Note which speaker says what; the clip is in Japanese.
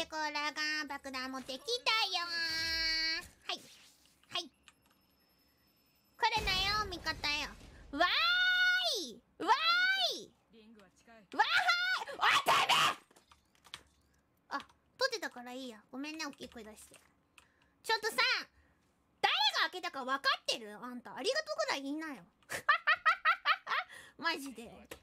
Speaker 1: ペコラが爆弾持ってきたよはい。はい。これだよ、味方よ。わーいわ
Speaker 2: ーい
Speaker 3: リングわーいおてめ
Speaker 2: あ、閉じたからいいや。ごめんね、大きい声出して。ちょっとさ、誰が開けたか分かってるあんた、ありがとうぐらい言いなよ。マジで。